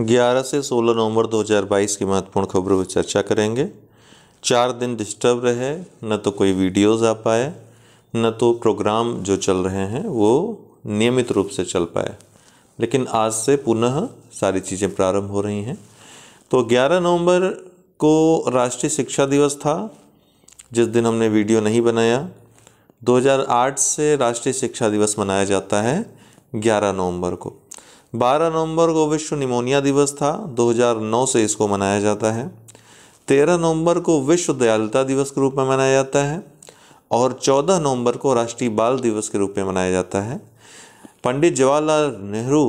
11 से 16 नवंबर 2022 की महत्वपूर्ण खबरों पर चर्चा करेंगे चार दिन डिस्टर्ब रहे न तो कोई वीडियोस आ पाए न तो प्रोग्राम जो चल रहे हैं वो नियमित रूप से चल पाए लेकिन आज से पुनः सारी चीज़ें प्रारंभ हो रही हैं तो 11 नवंबर को राष्ट्रीय शिक्षा दिवस था जिस दिन हमने वीडियो नहीं बनाया 2008 से राष्ट्रीय शिक्षा दिवस मनाया जाता है 11 नवंबर को 12 नवंबर को विश्व निमोनिया दिवस था 2009 से इसको मनाया जाता है 13 नवंबर को विश्व दयालुता दिवस के रूप में मनाया जाता है और 14 नवंबर को राष्ट्रीय बाल दिवस के रूप में मनाया जाता है पंडित जवाहरलाल नेहरू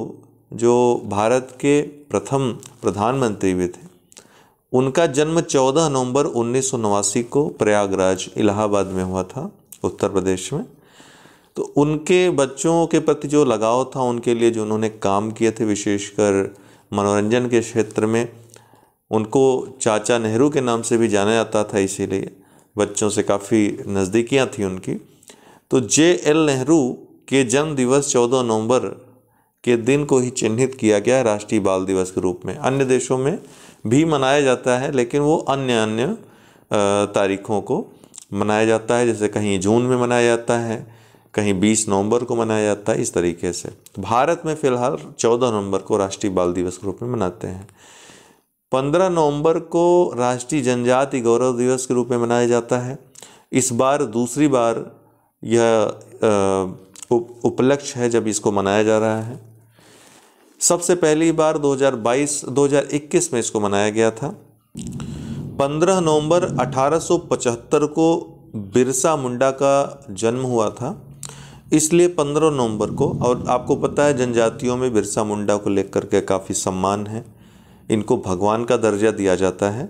जो भारत के प्रथम प्रधानमंत्री भी थे उनका जन्म 14 नवंबर उन्नीस को प्रयागराज इलाहाबाद में हुआ था उत्तर प्रदेश में तो उनके बच्चों के प्रति जो लगाव था उनके लिए जो उन्होंने काम किए थे विशेषकर मनोरंजन के क्षेत्र में उनको चाचा नेहरू के नाम से भी जाना जाता था इसीलिए बच्चों से काफ़ी नज़दीकियाँ थी उनकी तो जे एल नेहरू के जन्म दिवस 14 नवंबर के दिन को ही चिन्हित किया गया राष्ट्रीय बाल दिवस के रूप में अन्य देशों में भी मनाया जाता है लेकिन वो अन्य अन्य तारीखों को मनाया जाता है जैसे कहीं जून में मनाया जाता है कहीं 20 नवंबर को मनाया जाता है इस तरीके से भारत में फ़िलहाल 14 नवंबर को राष्ट्रीय बाल दिवस के रूप में मनाते हैं 15 नवंबर को राष्ट्रीय जनजाति गौरव दिवस के रूप में मनाया जाता है इस बार दूसरी बार यह उपलक्ष्य है जब इसको मनाया जा रहा है सबसे पहली बार 2022 2021 में इसको मनाया गया था 15 नवंबर 1875 को बिरसा मुंडा का जन्म हुआ था इसलिए 15 नवंबर को और आपको पता है जनजातियों में बिरसा मुंडा को लेकर के काफ़ी सम्मान है इनको भगवान का दर्जा दिया जाता है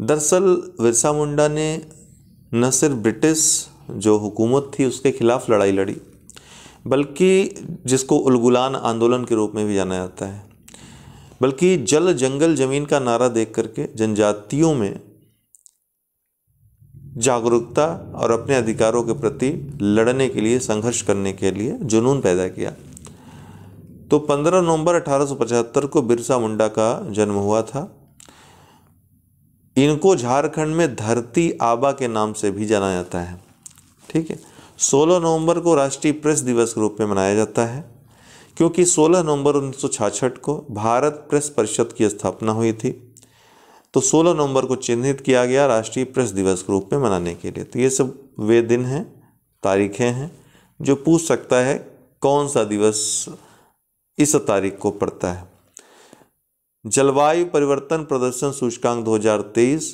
दरअसल बिरसा मुंडा ने न सिर्फ ब्रिटिश जो हुकूमत थी उसके खिलाफ लड़ाई लड़ी बल्कि जिसको उलगुलान आंदोलन के रूप में भी जाना जाता है बल्कि जल जंगल ज़मीन का नारा देख करके जनजातियों में जागरूकता और अपने अधिकारों के प्रति लड़ने के लिए संघर्ष करने के लिए जुनून पैदा किया तो 15 नवंबर 1875 को बिरसा मुंडा का जन्म हुआ था इनको झारखंड में धरती आबा के नाम से भी जाना जाता है ठीक है 16 नवंबर को राष्ट्रीय प्रेस दिवस के रूप में मनाया जाता है क्योंकि 16 नवंबर उन्नीस को भारत प्रेस परिषद की स्थापना हुई थी तो 16 नवंबर को चिन्हित किया गया राष्ट्रीय प्रेस दिवस के रूप में मनाने के लिए तो ये सब वे दिन हैं तारीखें हैं जो पूछ सकता है कौन सा दिवस इस तारीख को पड़ता है जलवायु परिवर्तन प्रदर्शन सूचकांक 2023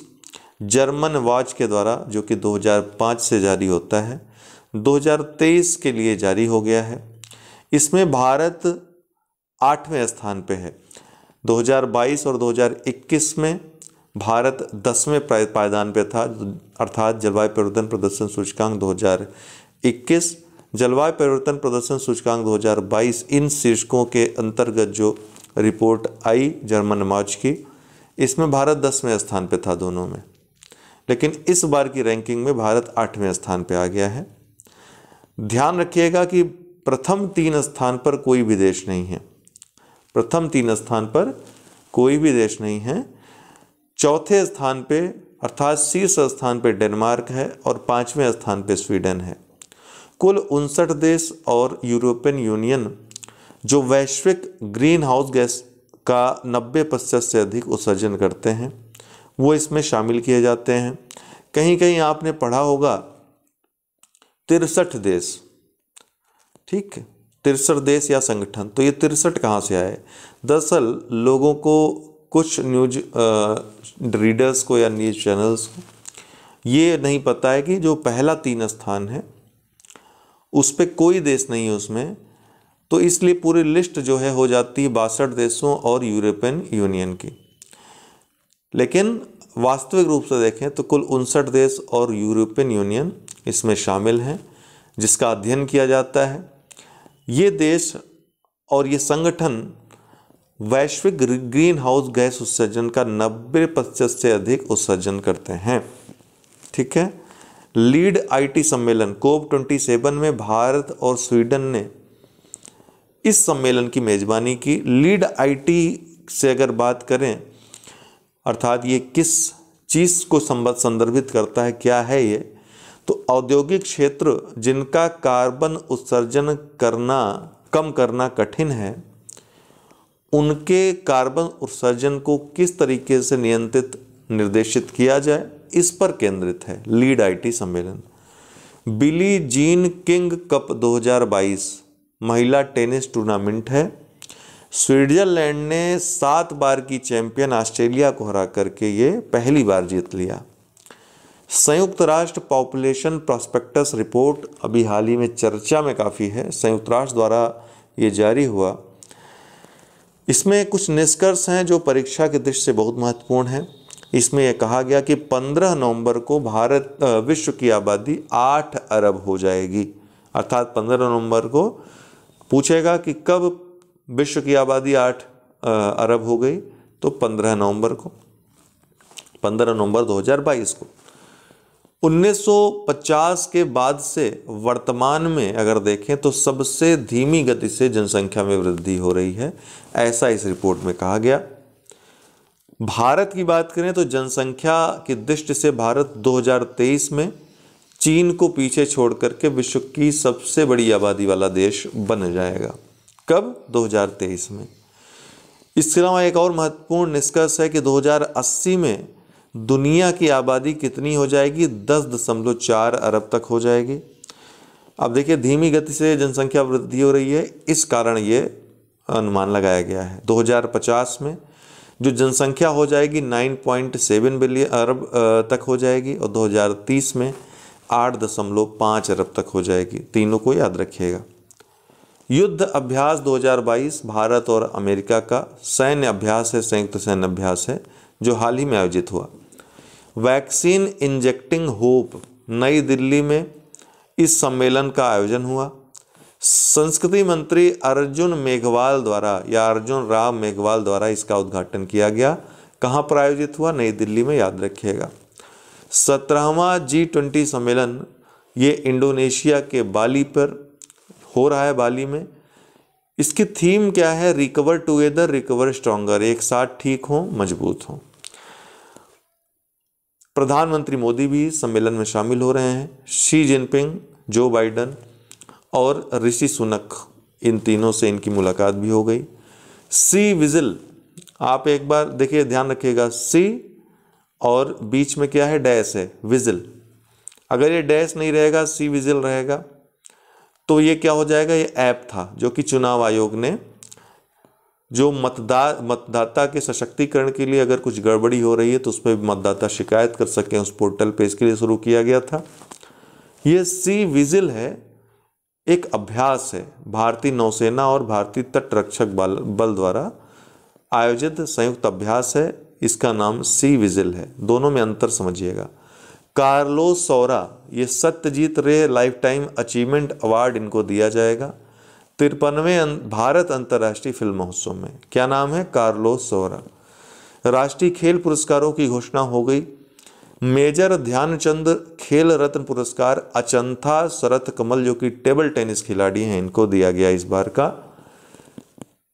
जर्मन वाच के द्वारा जो कि 2005 से जारी होता है 2023 के लिए जारी हो गया है इसमें भारत आठवें स्थान पे है 2022 और 2021 में भारत दसवें पायदान पर था अर्थात जलवायु परिवर्तन प्रदर्शन सूचकांक 2021 जलवायु परिवर्तन प्रदर्शन सूचकांक 2022 इन शीर्षकों के अंतर्गत जो रिपोर्ट आई जर्मन मार्च की इसमें भारत दसवें स्थान पर था दोनों में लेकिन इस बार की रैंकिंग में भारत आठवें स्थान पर आ गया है ध्यान रखिएगा कि प्रथम तीन स्थान पर कोई भी देश नहीं है प्रथम तीन स्थान पर कोई भी देश नहीं है चौथे स्थान पे अर्थात शीर्ष स्थान पे डेनमार्क है और पाँचवें स्थान पे स्वीडन है कुल उनसठ देश और यूरोपियन यूनियन जो वैश्विक ग्रीन हाउस गैस का 90 प्रतिशत से अधिक उत्सर्जन करते हैं वो इसमें शामिल किए जाते हैं कहीं कहीं आपने पढ़ा होगा तिरसठ देश ठीक तिरसठ देश या संगठन तो ये तिरसठ कहाँ से आए दरअसल लोगों को कुछ न्यूज रीडर्स को या न्यूज चैनल्स को ये नहीं पता है कि जो पहला तीन स्थान है उस पर कोई देश नहीं है उसमें तो इसलिए पूरी लिस्ट जो है हो जाती है बासठ देशों और यूरोपियन यूनियन की लेकिन वास्तविक रूप से देखें तो कुल उनसठ देश और यूरोपियन यूनियन इसमें शामिल हैं जिसका अध्ययन किया जाता है ये देश और ये संगठन वैश्विक ग्रीन हाउस गैस उत्सर्जन का 90 प्रतिशत से अधिक उत्सर्जन करते हैं ठीक है लीड आईटी सम्मेलन कोप 27 में भारत और स्वीडन ने इस सम्मेलन की मेज़बानी की लीड आईटी से अगर बात करें अर्थात ये किस चीज़ को संदर्भित करता है क्या है ये तो औद्योगिक क्षेत्र जिनका कार्बन उत्सर्जन करना कम करना कठिन है उनके कार्बन उत्सर्जन को किस तरीके से नियंत्रित निर्देशित किया जाए इस पर केंद्रित है लीड आईटी सम्मेलन बिली जीन किंग कप 2022 महिला टेनिस टूर्नामेंट है स्विट्जरलैंड ने सात बार की चैंपियन ऑस्ट्रेलिया को हरा करके ये पहली बार जीत लिया संयुक्त राष्ट्र पॉपुलेशन प्रॉस्पेक्टस रिपोर्ट अभी हाल ही में चर्चा में काफ़ी है संयुक्त राष्ट्र द्वारा ये जारी हुआ इसमें कुछ निष्कर्ष हैं जो परीक्षा की दृष्टि से बहुत महत्वपूर्ण हैं इसमें यह कहा गया कि 15 नवंबर को भारत विश्व की आबादी 8 अरब हो जाएगी अर्थात 15 नवंबर को पूछेगा कि कब विश्व की आबादी 8 अरब हो गई तो 15 नवंबर को 15 नवंबर 2022 को 1950 के बाद से वर्तमान में अगर देखें तो सबसे धीमी गति से जनसंख्या में वृद्धि हो रही है ऐसा इस रिपोर्ट में कहा गया भारत की बात करें तो जनसंख्या की दृष्टि से भारत 2023 में चीन को पीछे छोड़ करके विश्व की सबसे बड़ी आबादी वाला देश बन जाएगा कब 2023 में इसके अलावा एक और महत्वपूर्ण निष्कर्ष है कि 2080 में दुनिया की आबादी कितनी हो जाएगी दस दशमलव चार अरब तक हो जाएगी अब देखिए धीमी गति से जनसंख्या वृद्धि हो रही है इस कारण ये अनुमान लगाया गया है 2050 में जो जनसंख्या हो जाएगी 9.7 बिलियन अरब तक हो जाएगी और 2030 में 8.5 अरब तक हो जाएगी तीनों को याद रखिएगा युद्ध अभ्यास 2022 भारत और अमेरिका का सैन्य अभ्यास है संयुक्त सैन्य अभ्यास है जो हाल ही में आयोजित हुआ वैक्सीन इंजेक्टिंग होप नई दिल्ली में इस सम्मेलन का आयोजन हुआ संस्कृति मंत्री अर्जुन मेघवाल द्वारा या अर्जुन राम मेघवाल द्वारा इसका उद्घाटन किया गया कहाँ पर आयोजित हुआ नई दिल्ली में याद रखिएगा सत्रहवा जी ट्वेंटी सम्मेलन ये इंडोनेशिया के बाली पर हो रहा है बाली में इसकी थीम क्या है रिकवर टुगेदर रिकवर स्ट्रॉन्गर एक साथ ठीक हों मजबूत हों प्रधानमंत्री मोदी भी सम्मेलन में शामिल हो रहे हैं शी जिनपिंग जो बाइडन और ऋषि सुनक इन तीनों से इनकी मुलाकात भी हो गई सी विजिल आप एक बार देखिए ध्यान रखिएगा सी और बीच में क्या है डैश है विजिल अगर ये डैश नहीं रहेगा सी विजिल रहेगा तो ये क्या हो जाएगा ये ऐप था जो कि चुनाव आयोग ने जो मतदा मतदाता के सशक्तिकरण के लिए अगर कुछ गड़बड़ी हो रही है तो उस पर मतदाता शिकायत कर सकें उस पोर्टल पे इसके लिए शुरू किया गया था ये सी विजिल है एक अभ्यास है भारतीय नौसेना और भारतीय तटरक्षक बल बल द्वारा आयोजित संयुक्त अभ्यास है इसका नाम सी विजिल है दोनों में अंतर समझिएगा कार्लो सौरा ये सत्यजीत रे लाइफ टाइम अचीवमेंट अवार्ड इनको दिया जाएगा तिरपनवे अं-, भारत अंतर्राष्ट्रीय फिल्म महोत्सव में क्या नाम है कार्लोस सोरा राष्ट्रीय खेल पुरस्कारों की घोषणा हो गई मेजर ध्यानचंद खेल रत्न पुरस्कार अचंथा शरत कमल जो कि टेबल टेनिस खिलाड़ी हैं इनको दिया गया इस बार का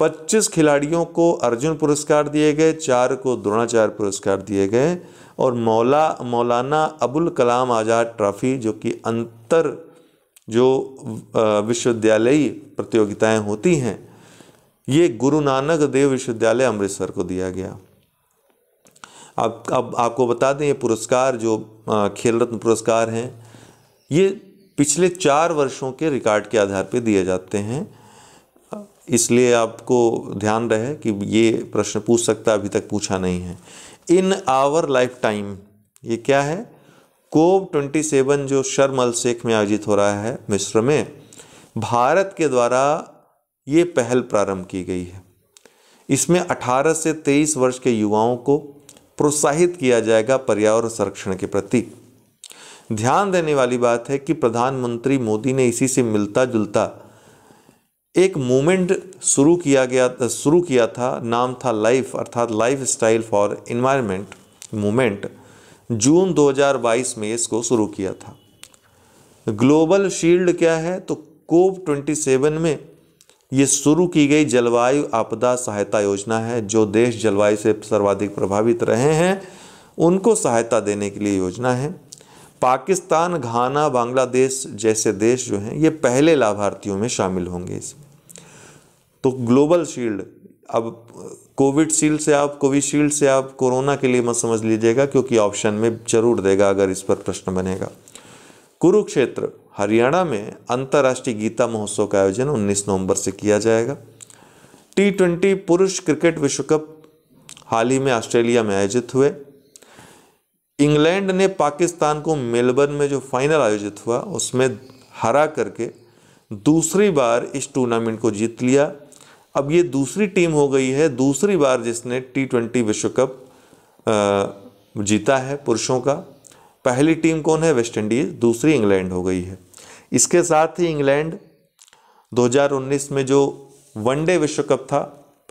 25 खिलाड़ियों को अर्जुन पुरस्कार दिए गए चार को द्रोणाचार्य पुरस्कार दिए गए और मौला मौलाना अबुल कलाम आज़ाद ट्रॉफी जो कि अंतर जो विश्वविद्यालयी प्रतियोगिताएं होती हैं ये गुरु नानक देव विश्वविद्यालय अमृतसर को दिया गया अब अब आपको बता दें ये पुरस्कार जो खेल रत्न पुरस्कार हैं ये पिछले चार वर्षों के रिकॉर्ड के आधार पर दिए जाते हैं इसलिए आपको ध्यान रहे कि ये प्रश्न पूछ सकता अभी तक पूछा नहीं है इन आवर लाइफ टाइम ये क्या है कोव 27 जो शर्म अल शेख में आयोजित हो रहा है मिस्र में भारत के द्वारा ये पहल प्रारंभ की गई है इसमें 18 से 23 वर्ष के युवाओं को प्रोत्साहित किया जाएगा पर्यावरण संरक्षण के प्रति ध्यान देने वाली बात है कि प्रधानमंत्री मोदी ने इसी से मिलता जुलता एक मूवमेंट शुरू किया गया शुरू किया था नाम था लाइफ अर्थात lifestyle for environment movement जून 2022 में इसको शुरू किया था ग्लोबल शील्ड क्या है तो कोव 27 में ये शुरू की गई जलवायु आपदा सहायता योजना है जो देश जलवायु से सर्वाधिक प्रभावित रहे हैं उनको सहायता देने के लिए योजना है पाकिस्तान घाना बांग्लादेश जैसे देश जो हैं ये पहले लाभार्थियों में शामिल होंगे इसमें तो ग्लोबल शील्ड अब कोविडशील्ड से आप कोविशील्ड से आप कोरोना के लिए मत समझ लीजिएगा क्योंकि ऑप्शन में जरूर देगा अगर इस पर प्रश्न बनेगा कुरुक्षेत्र हरियाणा में अंतर्राष्ट्रीय गीता महोत्सव का आयोजन 19 नवंबर से किया जाएगा टी ट्वेंटी पुरुष क्रिकेट विश्व कप हाल ही में ऑस्ट्रेलिया में आयोजित हुए इंग्लैंड ने पाकिस्तान को मेलबर्न में जो फाइनल आयोजित हुआ उसमें हरा करके दूसरी बार इस टूर्नामेंट को जीत लिया अब ये दूसरी टीम हो गई है दूसरी बार जिसने टी ट्वेंटी विश्व कप जीता है पुरुषों का पहली टीम कौन है वेस्ट इंडीज़ दूसरी इंग्लैंड हो गई है इसके साथ ही इंग्लैंड 2019 में जो वनडे विश्व कप था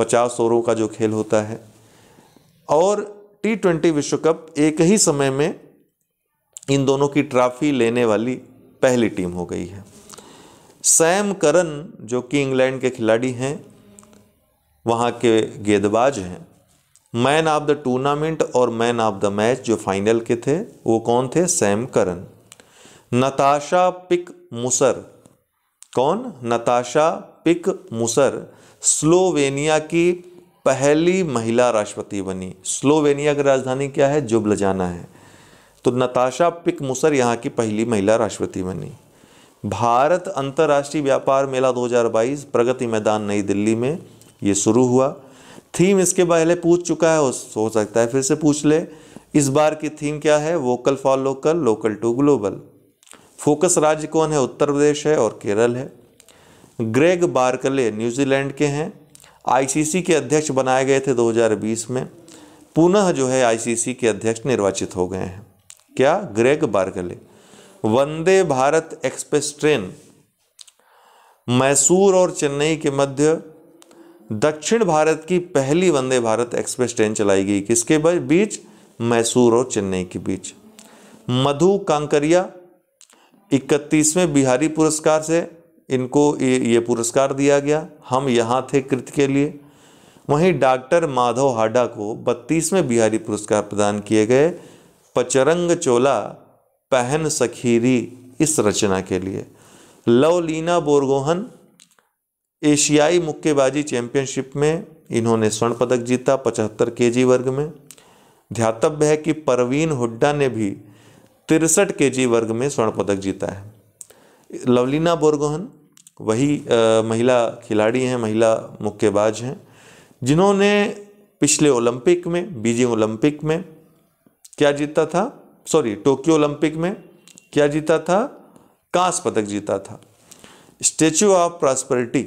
50 ओवरों का जो खेल होता है और टी ट्वेंटी विश्व कप एक ही समय में इन दोनों की ट्रॉफी लेने वाली पहली टीम हो गई है सैम करन जो कि इंग्लैंड के खिलाड़ी हैं वहाँ के गेंदबाज हैं मैन ऑफ द टूर्नामेंट और मैन ऑफ द मैच जो फाइनल के थे वो कौन थे सैम करन नताशा पिक मुसर कौन नताशा पिक मुसर स्लोवेनिया की पहली महिला राष्ट्रपति बनी स्लोवेनिया की राजधानी क्या है जुबलजाना है तो नताशा पिक मुसर यहाँ की पहली महिला राष्ट्रपति बनी भारत अंतर्राष्ट्रीय व्यापार मेला 2022 प्रगति मैदान नई दिल्ली में ये शुरू हुआ थीम इसके पहले पूछ चुका है हो सकता है फिर से पूछ ले इस बार की थीम क्या है vocal for local local to global focus राज्य कौन है उत्तर प्रदेश है और केरल है ग्रेग बार्कले न्यूजीलैंड के हैं आईसीसी के अध्यक्ष बनाए गए थे 2020 में पुनः जो है आईसीसी के अध्यक्ष निर्वाचित हो गए हैं क्या Greg Barclay Vande Bharat express train Mysore और चेन्नई के मध्य दक्षिण भारत की पहली वंदे भारत एक्सप्रेस ट्रेन चलाई गई किसके बीच मैसूर और चेन्नई के बीच मधु कांकरिया इकतीसवें बिहारी पुरस्कार से इनको ये, ये पुरस्कार दिया गया हम यहाँ थे कृत के लिए वहीं डॉक्टर माधव हाडा को बत्तीसवें बिहारी पुरस्कार प्रदान किए गए पचरंग चोला पहन सखीरी इस रचना के लिए लवलीना बोरगोहन एशियाई मुक्केबाजी चैंपियनशिप में इन्होंने स्वर्ण पदक जीता पचहत्तर के वर्ग में ध्यातव्य है कि परवीन हुड्डा ने भी तिरसठ के वर्ग में स्वर्ण पदक जीता है लवलीना बोरगोहन वही आ, महिला खिलाड़ी हैं महिला मुक्केबाज हैं जिन्होंने पिछले ओलंपिक में बीजिंग ओलंपिक में क्या जीता था सॉरी टोक्यो ओलंपिक में क्या जीता था कांस पदक जीता था स्टेचू ऑफ प्रॉस्परिटी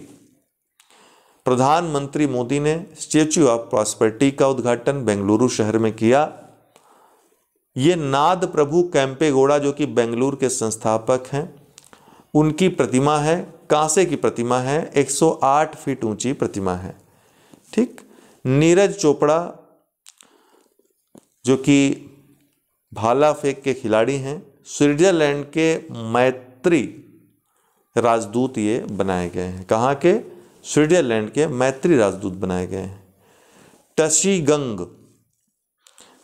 प्रधानमंत्री मोदी ने स्टेच्यू ऑफ प्रॉस्पर्टी का उद्घाटन बेंगलुरु शहर में किया ये नाद प्रभु कैंपेगोड़ा जो कि बेंगलुरु के संस्थापक हैं उनकी प्रतिमा है कांसे की प्रतिमा है 108 फीट ऊंची प्रतिमा है ठीक नीरज चोपड़ा जो कि भाला फेंक के खिलाड़ी हैं स्विट्जरलैंड के मैत्री राजदूत ये बनाए गए हैं कहाँ के स्विट्जरलैंड के मैत्री राजदूत बनाए गए हैं टशीगंग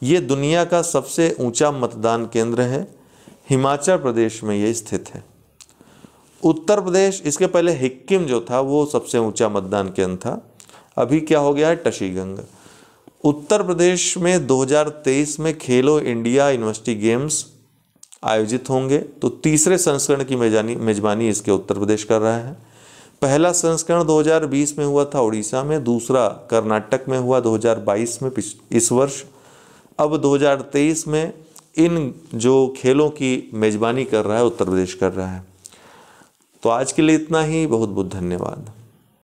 ये दुनिया का सबसे ऊंचा मतदान केंद्र है हिमाचल प्रदेश में ये स्थित है उत्तर प्रदेश इसके पहले हिक्किम जो था वो सबसे ऊंचा मतदान केंद्र था अभी क्या हो गया है टशीगंग उत्तर प्रदेश में 2023 में खेलो इंडिया यूनिवर्सिटी गेम्स आयोजित होंगे तो तीसरे संस्करण की मेजबानी इसके उत्तर प्रदेश कर रहा है पहला संस्करण 2020 में हुआ था उड़ीसा में दूसरा कर्नाटक में हुआ 2022 में इस वर्ष अब 2023 में इन जो खेलों की मेज़बानी कर रहा है उत्तर प्रदेश कर रहा है तो आज के लिए इतना ही बहुत बहुत धन्यवाद